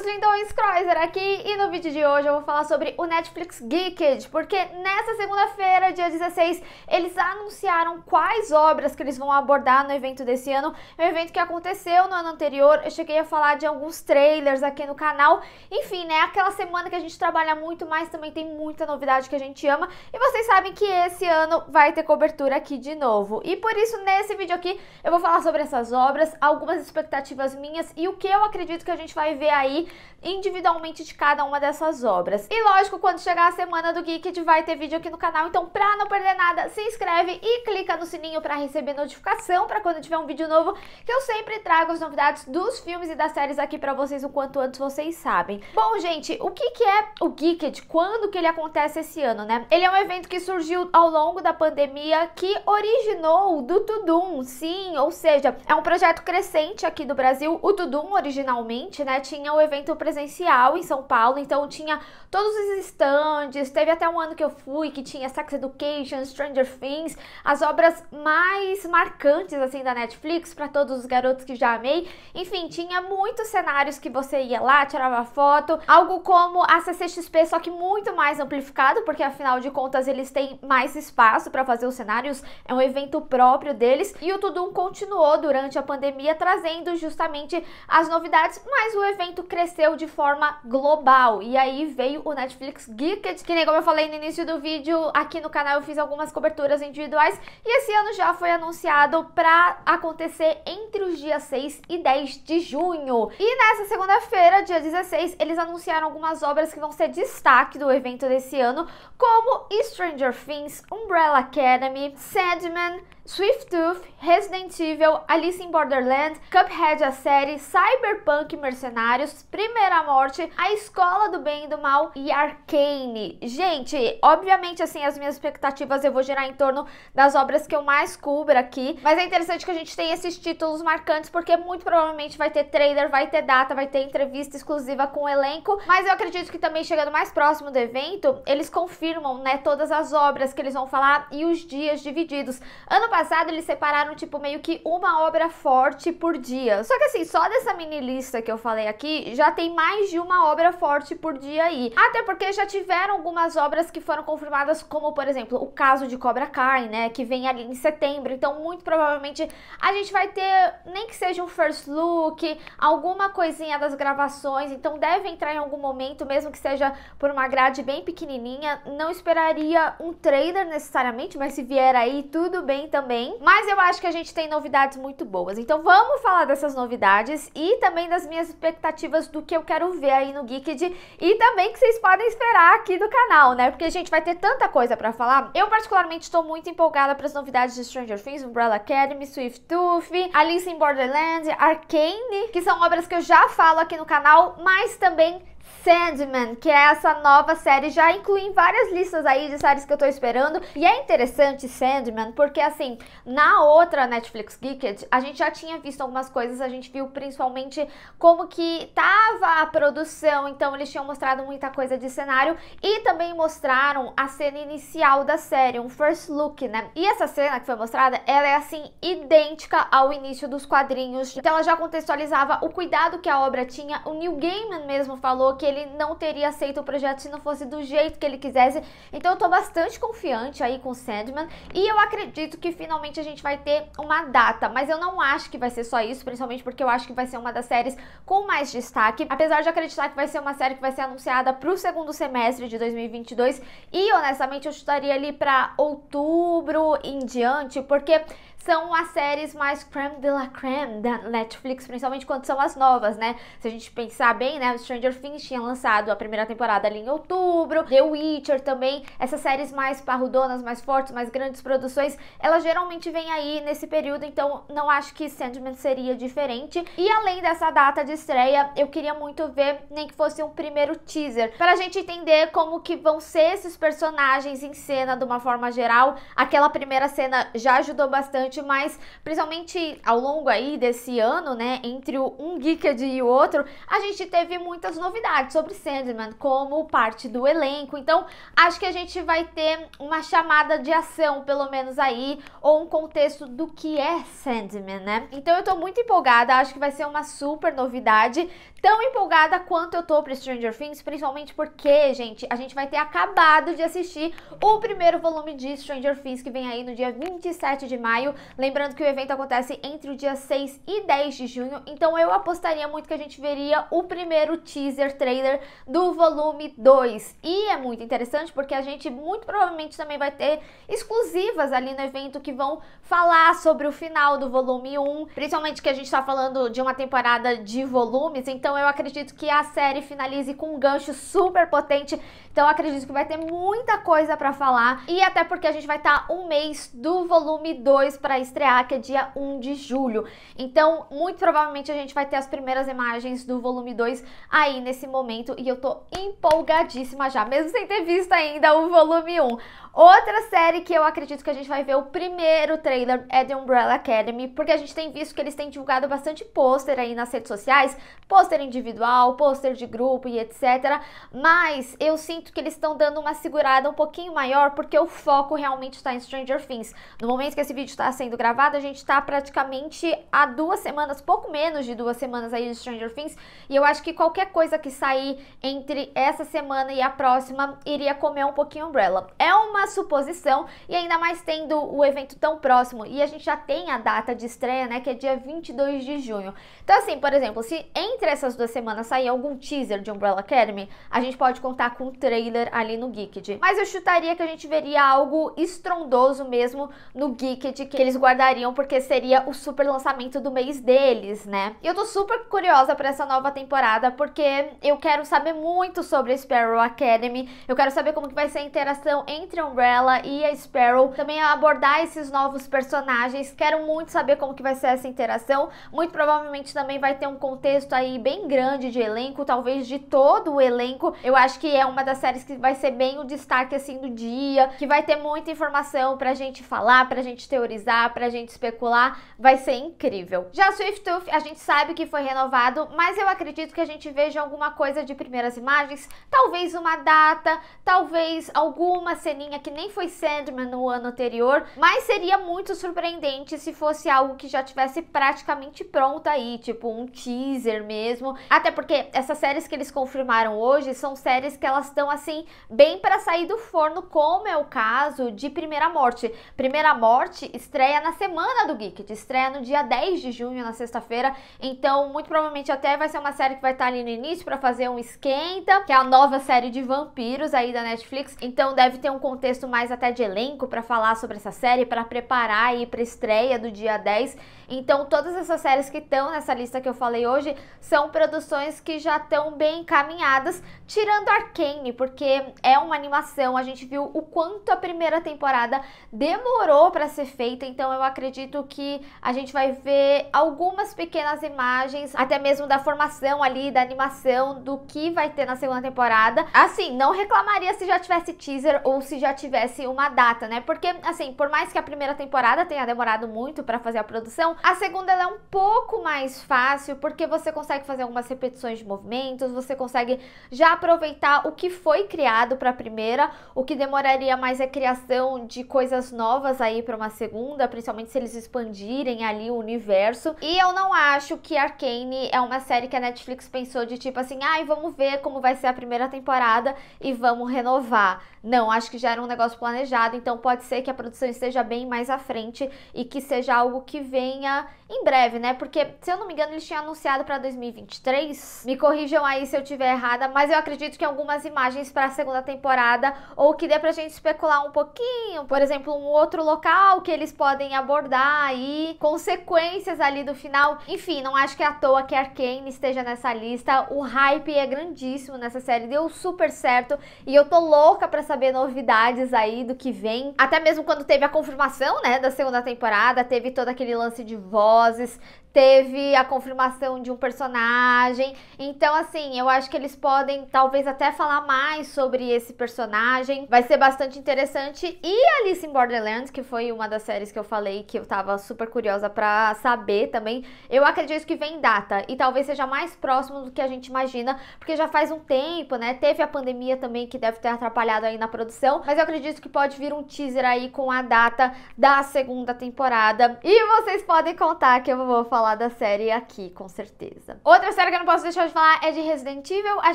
os lindões, Chrysler aqui e no vídeo de hoje eu vou falar sobre o Netflix Geeked, porque nessa segunda-feira, dia 16, eles anunciaram quais obras que eles vão abordar no evento desse ano, um evento que aconteceu no ano anterior, eu cheguei a falar de alguns trailers aqui no canal, enfim, né, aquela semana que a gente trabalha muito, mas também tem muita novidade que a gente ama, e vocês sabem que esse ano vai ter cobertura aqui de novo, e por isso nesse vídeo aqui eu vou falar sobre essas obras, algumas expectativas minhas e o que eu acredito que a gente vai ver aí individualmente de cada uma dessas obras. E lógico, quando chegar a semana do Geeked vai ter vídeo aqui no canal, então pra não perder nada, se inscreve e clica no sininho para receber notificação para quando tiver um vídeo novo, que eu sempre trago as novidades dos filmes e das séries aqui para vocês o quanto antes vocês sabem. Bom, gente, o que que é o Geeked? Quando que ele acontece esse ano, né? Ele é um evento que surgiu ao longo da pandemia que originou do Tudum, sim, ou seja, é um projeto crescente aqui do Brasil. O Tudum originalmente, né, tinha o evento evento presencial em São Paulo, então tinha todos os estandes, teve até um ano que eu fui que tinha Sex Education, Stranger Things, as obras mais marcantes assim da Netflix para todos os garotos que já amei. Enfim, tinha muitos cenários que você ia lá, tirava foto, algo como a CCXP, só que muito mais amplificado, porque afinal de contas eles têm mais espaço para fazer os cenários, é um evento próprio deles. E o Tudum continuou durante a pandemia trazendo justamente as novidades, mas o evento cresceu cresceu de forma global. E aí veio o Netflix Geeked, que nem como eu falei no início do vídeo, aqui no canal eu fiz algumas coberturas individuais. E esse ano já foi anunciado para acontecer entre os dias 6 e 10 de junho. E nessa segunda-feira, dia 16, eles anunciaram algumas obras que vão ser destaque do evento desse ano, como Stranger Things, Umbrella Academy, Sandman, Swift Tooth, Resident Evil, Alice in Borderland, Cuphead a série, Cyberpunk Mercenários, Primeira Morte, A Escola do Bem e do Mal e Arcane. Gente, obviamente assim as minhas expectativas eu vou gerar em torno das obras que eu mais cubro aqui, mas é interessante que a gente tenha esses títulos marcantes porque muito provavelmente vai ter trailer, vai ter data, vai ter entrevista exclusiva com o elenco, mas eu acredito que também chegando mais próximo do evento, eles confirmam, né, todas as obras que eles vão falar e os dias divididos. Ano passado passado eles separaram, tipo, meio que uma obra forte por dia. Só que assim, só dessa mini lista que eu falei aqui, já tem mais de uma obra forte por dia aí. Até porque já tiveram algumas obras que foram confirmadas, como por exemplo, o caso de Cobra Kai, né? Que vem ali em setembro. Então, muito provavelmente a gente vai ter, nem que seja um first look, alguma coisinha das gravações. Então, deve entrar em algum momento, mesmo que seja por uma grade bem pequenininha. Não esperaria um trailer necessariamente, mas se vier aí, tudo bem também também, mas eu acho que a gente tem novidades muito boas. Então vamos falar dessas novidades e também das minhas expectativas do que eu quero ver aí no Geeked e também que vocês podem esperar aqui do canal, né? Porque a gente vai ter tanta coisa para falar. Eu particularmente estou muito empolgada para as novidades de Stranger Things, Umbrella Academy, Swift Tooth, Alice in Borderland, Arcane, que são obras que eu já falo aqui no canal, mas também Sandman, que é essa nova série, já inclui várias listas aí de séries que eu tô esperando. E é interessante Sandman, porque assim, na outra Netflix Geeked, a gente já tinha visto algumas coisas, a gente viu principalmente como que tava a produção, então eles tinham mostrado muita coisa de cenário e também mostraram a cena inicial da série, um first look, né? E essa cena que foi mostrada, ela é assim idêntica ao início dos quadrinhos. Então ela já contextualizava o cuidado que a obra tinha. O Neil Gaiman mesmo falou que ele não teria aceito o projeto se não fosse do jeito que ele quisesse. Então eu tô bastante confiante aí com o Sandman e eu acredito que finalmente a gente vai ter uma data, mas eu não acho que vai ser só isso, principalmente porque eu acho que vai ser uma das séries com mais destaque, apesar de acreditar que vai ser uma série que vai ser anunciada pro segundo semestre de 2022 e honestamente eu chutaria ali para outubro em diante, porque são as séries mais creme de la creme da Netflix, principalmente quando são as novas, né? Se a gente pensar bem, né? Stranger Things tinha lançado a primeira temporada ali em outubro, The Witcher também, essas séries mais parrudonas, mais fortes, mais grandes produções, elas geralmente vêm aí nesse período, então não acho que Sandman seria diferente. E além dessa data de estreia, eu queria muito ver, nem que fosse um primeiro teaser, para a gente entender como que vão ser esses personagens em cena de uma forma geral. Aquela primeira cena já ajudou bastante bastante, mas principalmente ao longo aí desse ano, né, entre um Geeked e o outro, a gente teve muitas novidades sobre Sandman, como parte do elenco. Então, acho que a gente vai ter uma chamada de ação, pelo menos aí, ou um contexto do que é Sandman, né? Então, eu tô muito empolgada, acho que vai ser uma super novidade, tão empolgada quanto eu tô para Stranger Things, principalmente porque, gente, a gente vai ter acabado de assistir o primeiro volume de Stranger Things que vem aí no dia 27 de maio. Lembrando que o evento acontece entre o dia 6 e 10 de junho, então eu apostaria muito que a gente veria o primeiro teaser trailer do volume 2. E é muito interessante porque a gente muito provavelmente também vai ter exclusivas ali no evento que vão falar sobre o final do volume 1, principalmente que a gente está falando de uma temporada de volumes, então eu acredito que a série finalize com um gancho super potente. Então eu acredito que vai ter muita coisa para falar e até porque a gente vai estar tá um mês do volume 2 para para estrear, que é dia 1 de julho. Então, muito provavelmente a gente vai ter as primeiras imagens do volume 2 aí nesse momento e eu tô empolgadíssima já, mesmo sem ter visto ainda o volume 1. Outra série que eu acredito que a gente vai ver o primeiro trailer é The Umbrella Academy, porque a gente tem visto que eles têm divulgado bastante pôster aí nas redes sociais, pôster individual, pôster de grupo e etc. Mas eu sinto que eles estão dando uma segurada um pouquinho maior, porque o foco realmente está em Stranger Things. No momento que esse vídeo está sendo gravado, a gente está praticamente há duas semanas, pouco menos de duas semanas aí de Stranger Things, e eu acho que qualquer coisa que sair entre essa semana e a próxima iria comer um pouquinho Umbrella. É uma uma suposição e ainda mais tendo o evento tão próximo e a gente já tem a data de estreia, né, que é dia 22 de junho. Então assim, por exemplo, se entre essas duas semanas sair algum teaser de Umbrella Academy, a gente pode contar com um trailer ali no Geeked. Mas eu chutaria que a gente veria algo estrondoso mesmo no Geeked que eles guardariam porque seria o super lançamento do mês deles, né? E eu tô super curiosa para essa nova temporada porque eu quero saber muito sobre Sparrow Academy, eu quero saber como que vai ser a interação entre Umbrella e a Sparrow, também abordar esses novos personagens. Quero muito saber como que vai ser essa interação. Muito provavelmente também vai ter um contexto aí bem grande de elenco, talvez de todo o elenco. Eu acho que é uma das séries que vai ser bem o destaque assim do dia, que vai ter muita informação pra gente falar, pra gente teorizar, pra gente especular. Vai ser incrível. Já Swift Tooth, a gente sabe que foi renovado, mas eu acredito que a gente veja alguma coisa de primeiras imagens, talvez uma data, talvez alguma ceninha que nem foi Sandman no ano anterior, mas seria muito surpreendente se fosse algo que já tivesse praticamente pronto aí, tipo um teaser mesmo. Até porque essas séries que eles confirmaram hoje são séries que elas estão assim bem para sair do forno, como é o caso de Primeira Morte. Primeira Morte estreia na semana do Geeked, estreia no dia 10 de junho, na sexta-feira. Então, muito provavelmente até vai ser uma série que vai estar tá ali no início para fazer um esquenta, que é a nova série de vampiros aí da Netflix. Então, deve ter um contexto texto mais até de elenco para falar sobre essa série, para preparar aí para estreia do dia 10. Então, todas essas séries que estão nessa lista que eu falei hoje são produções que já estão bem encaminhadas, tirando Arcane, porque é uma animação, a gente viu o quanto a primeira temporada demorou para ser feita, então eu acredito que a gente vai ver algumas pequenas imagens, até mesmo da formação ali, da animação, do que vai ter na segunda temporada. Assim, não reclamaria se já tivesse teaser ou se já tivesse uma data, né? Porque, assim, por mais que a primeira temporada tenha demorado muito para fazer a produção, a segunda é um pouco mais fácil, porque você consegue fazer algumas repetições de movimentos, você consegue já aproveitar o que foi criado para a primeira, o que demoraria mais é a criação de coisas novas aí para uma segunda, principalmente se eles expandirem ali o universo. E eu não acho que Arcane é uma série que a Netflix pensou de tipo assim, ai, ah, vamos ver como vai ser a primeira temporada e vamos renovar. Não, acho que já era um negócio planejado, então pode ser que a produção esteja bem mais à frente e que seja algo que venha em breve, né? Porque, se eu não me engano, eles tinham anunciado para 2023. Me corrijam aí se eu estiver errada, mas eu acredito que algumas imagens para a segunda temporada ou que dê pra gente especular um pouquinho, por exemplo, um outro local que eles podem abordar e consequências ali do final. Enfim, não acho que é à toa que Arkane esteja nessa lista. O hype é grandíssimo nessa série, deu super certo e eu tô louca para saber novidades novidades aí do que vem. Até mesmo quando teve a confirmação, né, da segunda temporada, teve todo aquele lance de vozes, teve a confirmação de um personagem. Então, assim, eu acho que eles podem talvez até falar mais sobre esse personagem. Vai ser bastante interessante. E Alice in Borderlands, que foi uma das séries que eu falei que eu tava super curiosa para saber também. Eu acredito que vem data e talvez seja mais próximo do que a gente imagina, porque já faz um tempo, né? Teve a pandemia também que deve ter atrapalhado aí na produção, mas eu acredito que pode vir um teaser aí com a data da segunda temporada. E vocês podem contar que eu vou falar falar da série aqui, com certeza. Outra série que eu não posso deixar de falar é de Resident Evil. A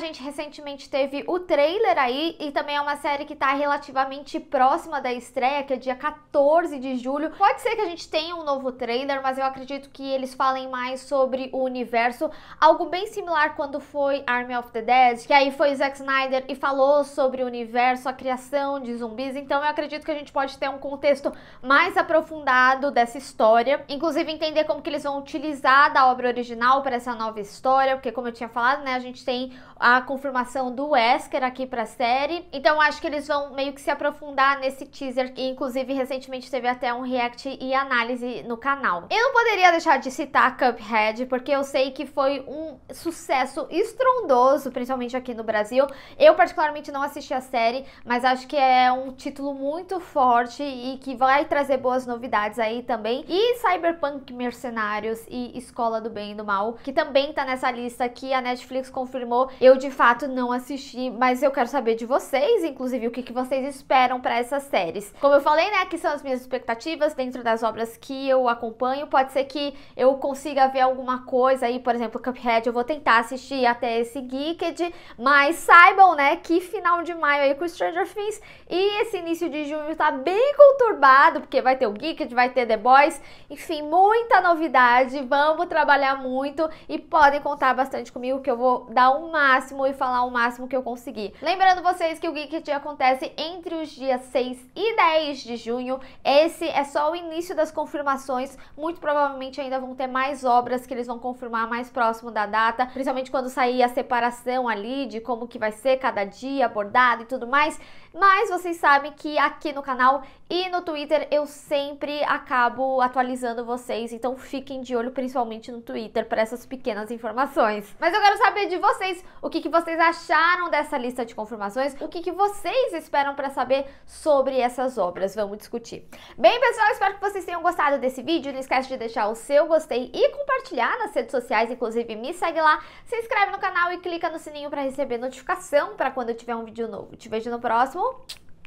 gente recentemente teve o trailer aí e também é uma série que tá relativamente próxima da estreia, que é dia 14 de julho. Pode ser que a gente tenha um novo trailer, mas eu acredito que eles falem mais sobre o universo, algo bem similar quando foi Army of the Dead, que aí foi Zack Snyder e falou sobre o universo, a criação de zumbis. Então eu acredito que a gente pode ter um contexto mais aprofundado dessa história, inclusive entender como que eles vão utilizar utilizar da obra original para essa nova história, porque como eu tinha falado, né, a gente tem a confirmação do Wesker aqui para a série. Então acho que eles vão meio que se aprofundar nesse teaser que inclusive recentemente teve até um react e análise no canal. Eu não poderia deixar de citar Cuphead, porque eu sei que foi um sucesso estrondoso, principalmente aqui no Brasil. Eu particularmente não assisti a série, mas acho que é um título muito forte e que vai trazer boas novidades aí também. E Cyberpunk Mercenários e Escola do Bem e do Mal, que também tá nessa lista que a Netflix confirmou. Eu de fato não assisti, mas eu quero saber de vocês, inclusive, o que, que vocês esperam para essas séries. Como eu falei, né, que são as minhas expectativas dentro das obras que eu acompanho. Pode ser que eu consiga ver alguma coisa aí, por exemplo, Cuphead, eu vou tentar assistir até esse Geeked, mas saibam, né, que final de maio aí com Stranger Things e esse início de junho tá bem conturbado, porque vai ter o Geeked, vai ter The Boys, enfim, muita novidade hoje, vamos trabalhar muito e podem contar bastante comigo que eu vou dar o um máximo e falar o um máximo que eu conseguir. Lembrando vocês que o Geekit acontece entre os dias 6 e 10 de junho. Esse é só o início das confirmações, muito provavelmente ainda vão ter mais obras que eles vão confirmar mais próximo da data, principalmente quando sair a separação ali de como que vai ser cada dia, abordado e tudo mais. Mas vocês sabem que aqui no canal e no Twitter eu sempre acabo atualizando vocês, então fiquem de olho olho principalmente no Twitter para essas pequenas informações. Mas eu quero saber de vocês o que, que vocês acharam dessa lista de confirmações, o que, que vocês esperam para saber sobre essas obras. Vamos discutir. Bem, pessoal, espero que vocês tenham gostado desse vídeo. Não esquece de deixar o seu gostei e compartilhar nas redes sociais, inclusive me segue lá, se inscreve no canal e clica no sininho para receber notificação para quando eu tiver um vídeo novo. Te vejo no próximo.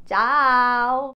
Tchau!